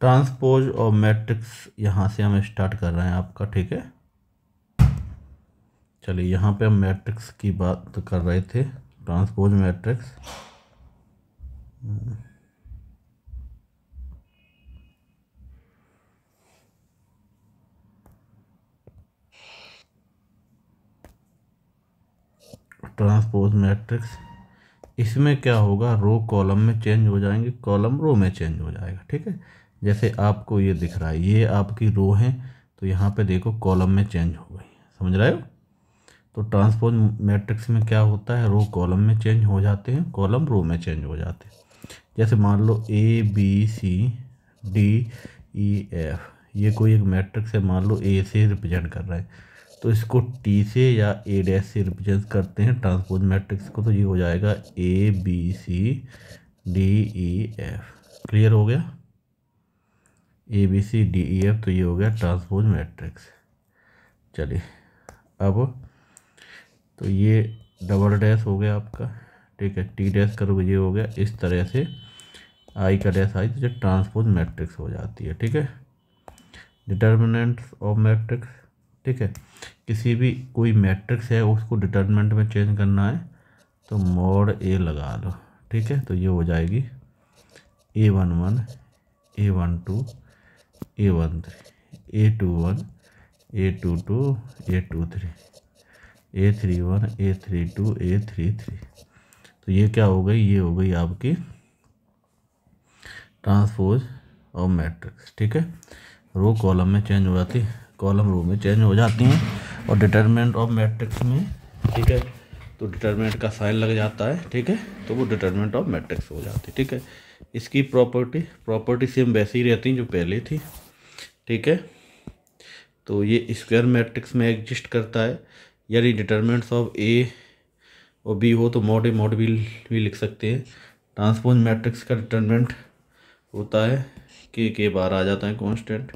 transpose और matrix यहाँ से हम स्टार्ट कर रहे हैं आपका ठीक है चलिए यहाँ पे हम मैट्रिक्स की बात कर रहे थे ट्रांसपोज मैट्रिक्स ट्रांसपोज मैट्रिक्स इसमें क्या होगा रो कॉलम में चेंज हो जाएंगे कॉलम रो में चेंज हो जाएगा ठीक है जैसे आपको ये दिख रहा है ये आपकी रो है तो यहाँ पे देखो कॉलम में चेंज हो गई समझ रहे हो तो ट्रांसपोज मैट्रिक्स में क्या होता है रो कॉलम में चेंज हो जाते हैं कॉलम रो में चेंज हो जाते हैं जैसे मान लो A B C D E F ये कोई एक मैट्रिक्स है मान लो ए से रिप्रेजेंट कर रहा है तो इसको टी से या ए डैश से रिप्रेजेंट करते हैं ट्रांसपोज मैट्रिक्स को तो ये हो जाएगा A B C D E F clear हो गया A B C D E F तो ये हो गया ट्रांसपोज मैट्रिक्स चलिए अब तो ये डबल डैश हो गया आपका ठीक है टी डैश करोगे ये हो गया इस तरह से आई का डैश आई तो जो ट्रांसपोज मैट्रिक्स हो जाती है ठीक है डिटर्मिनेंट्स ऑफ मैट्रिक्स ठीक है किसी भी कोई मैट्रिक्स है उसको डिटर्मिनेंट में चेंज करना है तो मोड ए लगा लो ठीक है तो ये हो जाएगी A one one A one two A one three A two one A two two A two three A three one A three two A three three तो ये क्या हो गई ये हो गई आपकी ट्रांसपोज और मैट्रिक्स ठीक है रो कॉलम में चेंज हो जाती है कॉलम रो में चेंज हो जाती हैं और डिटर्मेंट ऑफ मैट्रिक्स में ठीक है तो डिटर्मेंट का साइन लग जाता है ठीक है तो वो डिटर्मेंट ऑफ मैट्रिक्स हो जाती है ठीक है इसकी प्रॉपर्टी प्रॉपर्टी सेम वैसे ही रहती जो पहले थी ठीक है तो ये स्क्वायर मैट्रिक्स में एग्जिस्ट करता है यानी डिटर्मेंट्स ऑफ ए और बी हो तो मॉड ए मॉड बी भी लिख सकते हैं ट्रांसपोज मैट्रिक्स का डिटर्मेंट होता है के के बार आ जाता है कॉन्स्टेंट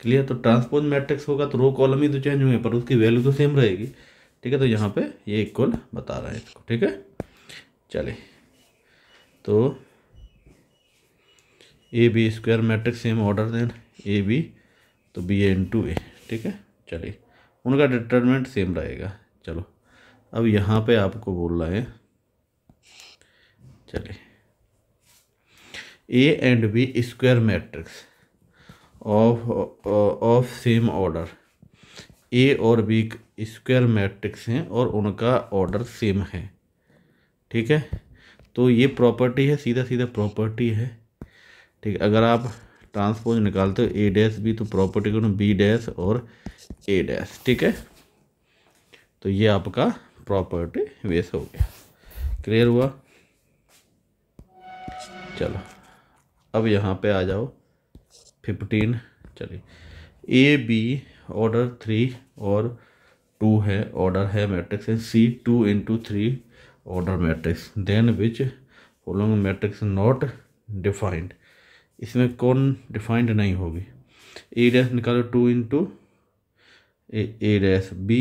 क्लियर तो ट्रांसपोज मैट्रिक्स होगा तो रो कॉलम ही तो चेंज हुए पर उसकी वैल्यू तो सेम रहेगी ठीक है तो यहाँ पर ये इक्वल बता रहा है इसको ठीक है चलिए तो A B square matrix same order then A B तो बी ए इंटू ए ठीक है चलिए उनका डिटर्मेंट सेम रहेगा चलो अब यहाँ पे आपको बोल रहा है चलिए A and B square matrix of of same order A और बी स्क्वायर मैट्रिक्स हैं और उनका ऑर्डर सेम है ठीक है तो ये प्रॉपर्टी है सीधा सीधा प्रॉपर्टी है ठीक है अगर आप ट्रांसपोज निकालते हो ए डैश बी तो प्रॉपर्टी गुण बी डैश और ए डैश ठीक है तो ये आपका प्रॉपर्टी वेस हो गया क्लियर हुआ चलो अब यहाँ पे आ जाओ फिफ्टीन चलिए ए बी ऑर्डर थ्री और टू है ऑर्डर है मैट्रिक्स है C two into three order matrix then which following matrix not defined इसमें कौन डिफाइंड नहीं होगी ए डैस निकालो two into A dash B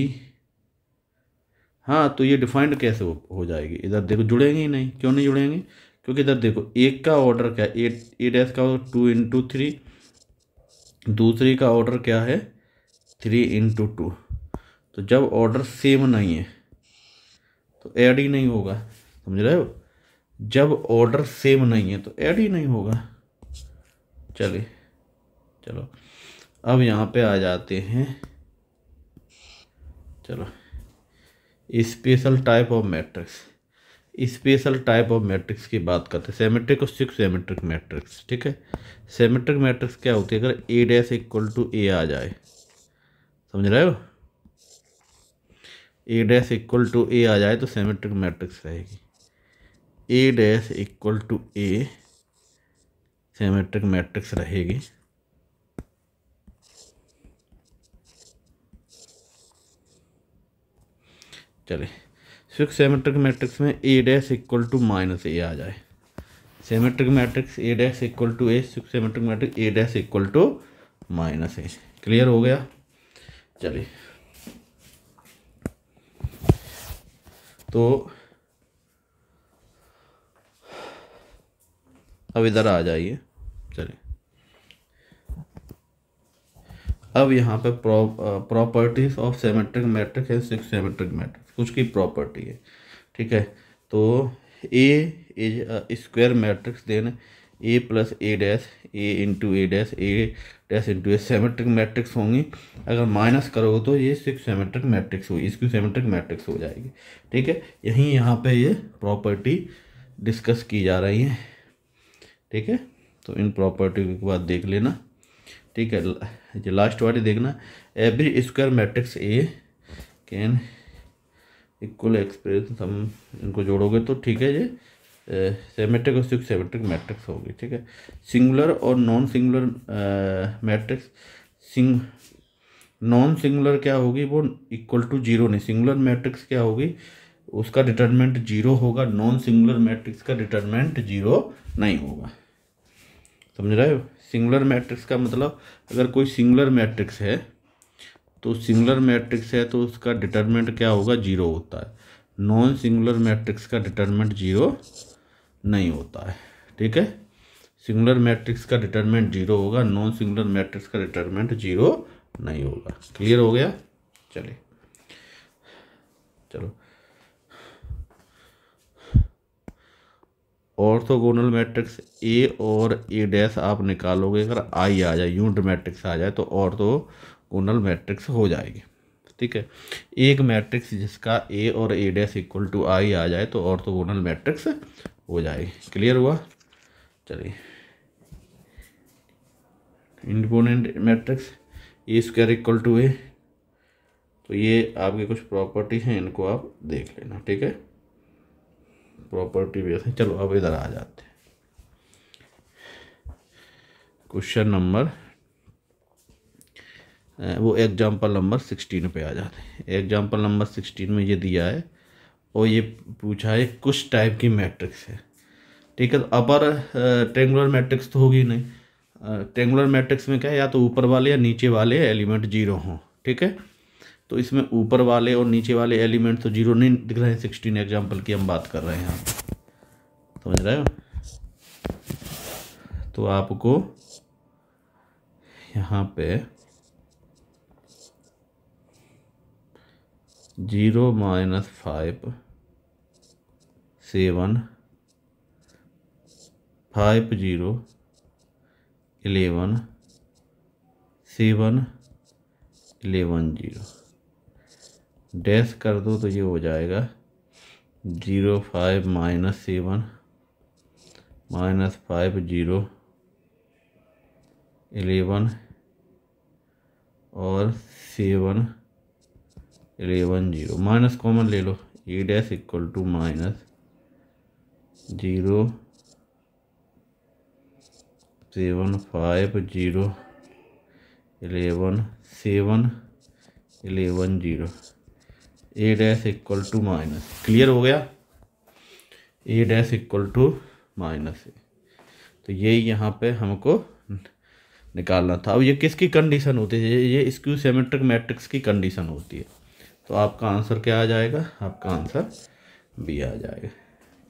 हाँ तो ये डिफाइंड कैसे हो, हो जाएगी इधर देखो जुड़ेंगे ही नहीं क्यों नहीं जुड़ेंगे क्योंकि इधर देखो एक का ऑर्डर क्या है ए ए डैश का टू इंटू थ्री दूसरी का ऑर्डर क्या है थ्री इंटू टू तो जब ऑर्डर सेम नहीं है तो ऐड ही नहीं होगा समझ रहे हो जब ऑर्डर सेम नहीं है तो ऐड ही नहीं होगा चलिए चलो अब यहाँ पे आ जाते हैं चलो special type of matrix special type of matrix की बात करते हैं सेमेट्रिक और सिक्स सेमेट्रिक मैट्रिक्स ठीक है सेमेट्रिक मैट्रिक्स क्या होती है अगर A dash equal to A आ जाए समझ रहे हो A dash equal to A आ जाए तो सेमेट्रिक मैट्रिक्स रहेगी A dash equal to A symmetric matrix रहेगी चले सिक्स सेमेट्रिक मैट्रिक्स में A dash equal to minus A आ जाए symmetric matrix A dash equal to A skew symmetric matrix A dash equal to minus A clear हो गया चलिए तो अब इधर आ जाइए चलिए अब यहाँ पे प्रॉपर्टीज ऑफ सेमेट्रिक मैट्रिक है सिक्स सेमेट्रिक मैट्रिक्स कुछ की प्रॉपर्टी है ठीक है तो A is square matrix then A plus A dash A into A dash A dash into A symmetric matrix होंगी अगर माइनस करोगे तो ये सिक्स सेमेट्रिक मैट्रिक्स होगी इसकी सेमेट्रिक मैट्रिक्स हो जाएगी ठीक है यहीं यहाँ पे ये प्रॉपर्टी डिस्कस की जा रही है ठीक है तो इन प्रॉपर्टी के बाद देख लेना ठीक है ये लास्ट वाली देखना every square matrix A can equal express हम इनको जोड़ोगे तो ठीक है ये सेमेट्रिक और सिक्स सेमेट्रिक मैट्रिक्स होगी ठीक है सिंगुलर और नॉन सिंगुलर मैट्रिक्स सिंग नॉन सिंगुलर क्या होगी वो इक्वल टू जीरो नहीं सिंगुलर मैट्रिक्स क्या होगी उसका डिटर्मेंट जीरो होगा नॉन सिंगुलर मैट्रिक्स का डिटर्मेंट जीरो नहीं होगा समझ रहे हो सिंगुलर मैट्रिक्स का मतलब अगर कोई सिंगुलर मैट्रिक्स है तो सिंगुलर मैट्रिक्स है तो उसका डिटर्मेंट क्या होगा जीरो होता है नॉन सिंगुलर मैट्रिक्स का डिटर्मेंट जीरो नहीं होता है ठीक है सिंगुलर मैट्रिक्स का डिटर्मेंट जीरो होगा नॉन सिंगुलर मैट्रिक्स का डिटर्मेंट जीरो नहीं होगा क्लियर हो गया चलिए चलो ऑर्थोगोनल मैट्रिक्स ए और ए डैस आप निकालोगे अगर आई आ जाए यूनिट मैट्रिक्स आ जाए तो ऑर्थोगोनल मैट्रिक्स हो जाएगी ठीक है एक मैट्रिक्स जिसका ए और A dash equal to I आ जाए तो ऑर्थोगोनल मैट्रिक्स हो जाएगी क्लियर हुआ चलिए idempotent matrix A square equal to A तो ये आपके कुछ प्रॉपर्टी हैं इनको आप देख लेना ठीक है प्रॉपर्टी बेस है चलो अब इधर आ जाते हैं क्वेश्चन नंबर वो एग्जाम्पल नंबर सिक्सटीन पे आ जाते हैं एग्जांपल नंबर सिक्सटीन में ये दिया है और ये पूछा है कुछ टाइप की मैट्रिक्स है ठीक है तो अपर ट्रेंगुलर मैट्रिक्स तो होगी नहीं ट्रेंगुलर मैट्रिक्स में क्या है या तो ऊपर वाले या नीचे वाले एलिमेंट जीरो हों ठीक है तो इसमें ऊपर वाले और नीचे वाले एलिमेंट तो जीरो नहीं दिख रहे हैं सिक्सटीन एग्जाम्पल की हम बात कर रहे हैं समझ रहे हो तो आपको यहाँ पे zero minus five seven five zero eleven seven eleven zero dash कर दो तो ये हो जाएगा zero five minus seven minus five zero eleven और seven eleven zero minus common ले लो A dash equal to minus zero seven five zero eleven seven eleven zero A dash equal to minus clear हो गया A dash equal to minus A तो ये यहाँ पे हमको निकालना था अब ये किसकी कंडीशन होती है ये स्क्यू सेमेट्रिक मैट्रिक्स की कंडीशन होती है तो आपका आंसर क्या आ जाएगा आपका आंसर बी आ जाएगा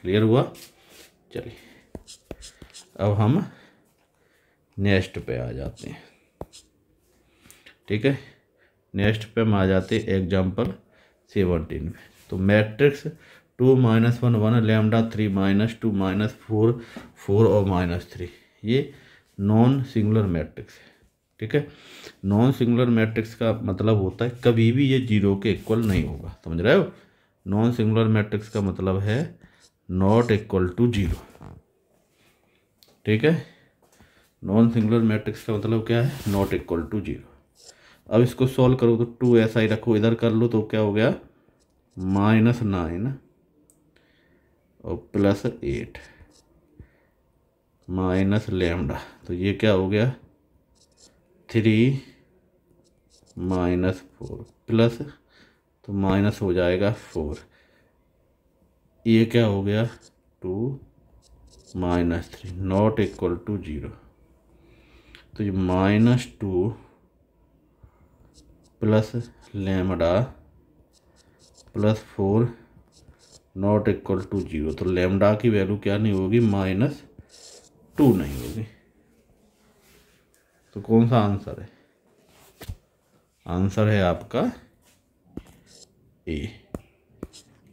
क्लियर हुआ चलिए अब हम नेक्स्ट पे आ जाते हैं ठीक है नेक्स्ट पे हम आ जाते हैं एग्जाम्पल सेवनटीन में तो matrix two minus one one lambda three minus two minus four four और माइनस थ्री ये नॉन सिंगुलर मैट्रिक्स है ठीक है नॉन सिंगुलर मैट्रिक्स का मतलब होता है कभी भी ये जीरो के इक्वल नहीं होगा समझ रहे हो नॉन सिंगुलर मैट्रिक्स का मतलब है नॉट इक्वल टू जीरो ठीक है नॉन सिंगुलर मैट्रिक्स का मतलब क्या है नॉट इक्वल टू जीरो अब इसको सॉल्व करो तो टू ऐसा ही रखो इधर कर लो तो क्या हो गया माइनस नाइन और प्लस एट माइनस लेमडा तो ये क्या हो गया थ्री माइनस फोर प्लस तो माइनस हो जाएगा फोर ये क्या हो गया two minus three not equal to zero तो ये minus two plus lambda plus four not equal to zero तो लेमडा की वैल्यू क्या नहीं होगी माइनस टू नहीं होगी तो कौन सा आंसर है आंसर है आपका ए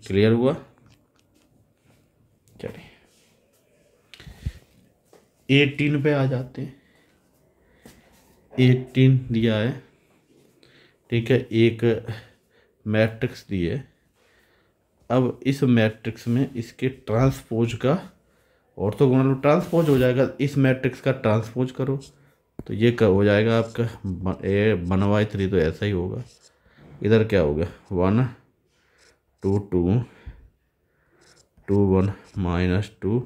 क्लियर हुआ चलिए एटीन पे आ जाते हैं एटीन दिया है ठीक है एक मैट्रिक्स दी है अब इस मैट्रिक्स में इसके ट्रांसपोज का गुणा ट्रांसपोज हो जाएगा इस मैट्रिक्स का ट्रांसपोज करो तो ये कर, हो जाएगा आपका ए वन वाई थ्री तो ऐसा ही होगा इधर क्या होगा one two two two one minus two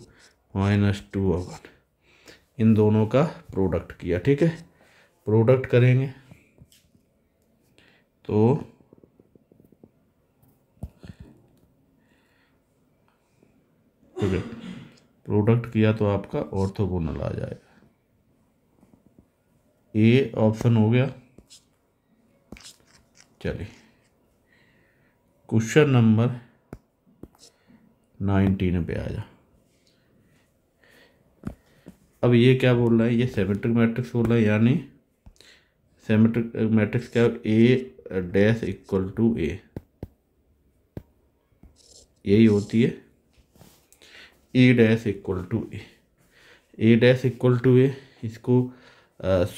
minus two one इन दोनों का प्रोडक्ट किया ठीक है प्रोडक्ट करेंगे तो प्रोडक्ट किया तो आपका ऑर्थोगोनल आ जाएगा ए ऑप्शन हो गया चलिए क्वेश्चन नंबर नाइनटीन पे आ जा अब ये क्या बोल रहा है ये सेमेट्रिक मैट्रिक्स बोल रहा है यानी सेमेट्रिक मैट्रिक्स क्या A dash equal to A यही होती है A dash equal to A A dash equal to A इसको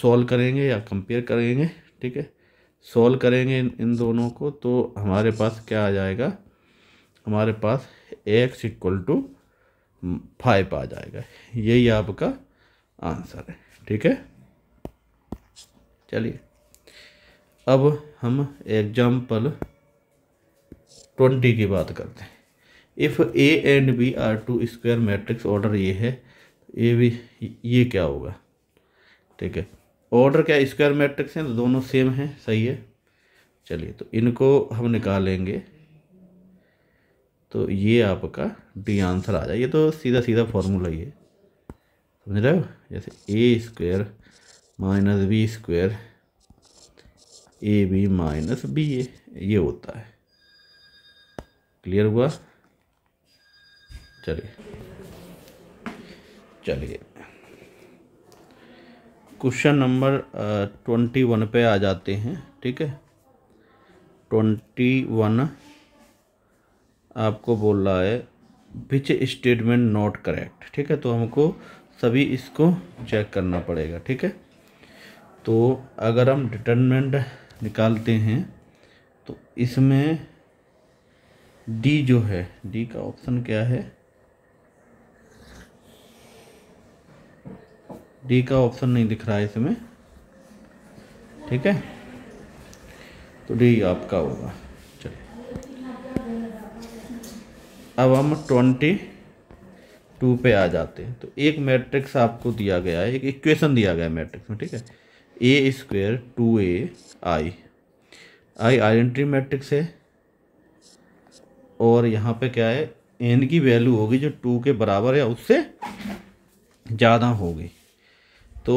सॉल्व करेंगे या कंपेयर करेंगे ठीक है सॉल्व करेंगे इन, इन दोनों को तो हमारे पास क्या आ जाएगा हमारे पास एक्स इक्वल टू फाइव आ जाएगा यही आपका आंसर है ठीक है चलिए अब हम एग्जाम्पल ट्वेंटी की बात करते हैं if A and B are two square matrix order ये है ए भी ये क्या होगा ठीक है ऑर्डर क्या स्क्वायर मैट्रिक्स हैं तो दोनों सेम हैं सही है चलिए तो इनको हम निकालेंगे तो ये आपका डी आंसर आ जाए ये तो सीधा सीधा फॉर्मूला ही है समझ रहे हो जैसे A square minus B square A B minus B A ये होता है क्लियर हुआ चलिए चलिए क्वेश्चन नंबर ट्वेंटी वन पे आ जाते हैं ठीक है ट्वेंटी वन आपको बोल रहा है विच स्टेटमेंट नॉट करेक्ट ठीक है तो हमको सभी इसको चेक करना पड़ेगा ठीक है तो अगर हम डिटर्मेंट निकालते हैं तो इसमें डी जो है डी का ऑप्शन क्या है डी का ऑप्शन नहीं दिख रहा है इसमें ठीक है तो डी आपका होगा चलिए अब हम ट्वेंटी टू पे आ जाते हैं तो एक मैट्रिक्स आपको दिया गया है एक इक्वेशन दिया गया है मैट्रिक्स में ठीक है A square to A I I identity matrix है और यहाँ पे क्या है एन की वैल्यू होगी जो टू के बराबर है उससे ज़्यादा होगी तो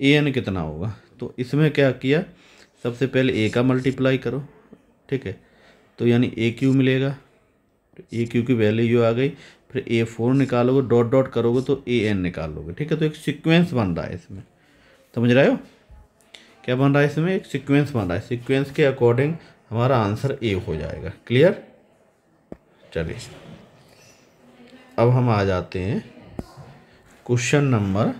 ए एन कितना होगा तो इसमें क्या किया सबसे पहले ए का मल्टीप्लाई करो ठीक है तो यानी ए क्यू मिलेगा ए क्यू की वैल्यू आ गई फिर ए फोर निकालोगे डॉट डॉट करोगे तो ए एन निकालोगे ठीक है तो एक सीक्वेंस बन रहा है इसमें समझ रहे हो क्या बन रहा है इसमें एक सीक्वेंस बन रहा है सीक्वेंस के अकॉर्डिंग हमारा आंसर ए हो जाएगा क्लियर चलिए अब हम आ जाते हैं question number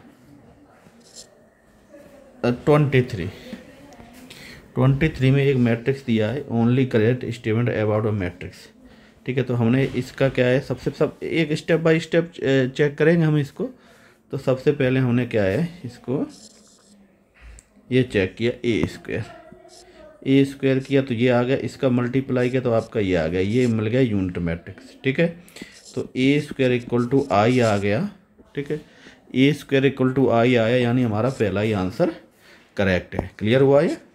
twenty three twenty three में एक मैट्रिक्स दिया है only correct statement about a matrix ठीक है तो हमने इसका क्या है सबसे सब एक स्टेप बाय स्टेप चेक करेंगे हम इसको तो सबसे पहले हमने क्या है इसको ये चेक किया ए स्क्वायर ए स्क्वायर किया तो ये आ गया इसका मल्टीप्लाई किया तो आपका ये आ गया ये मिल गया यूनिट मैट्रिक्स ठीक है तो A square equal to I आ गया ठीक है A square equal to I आया यानी हमारा पहला ही आंसर करेक्ट है क्लियर हुआ ये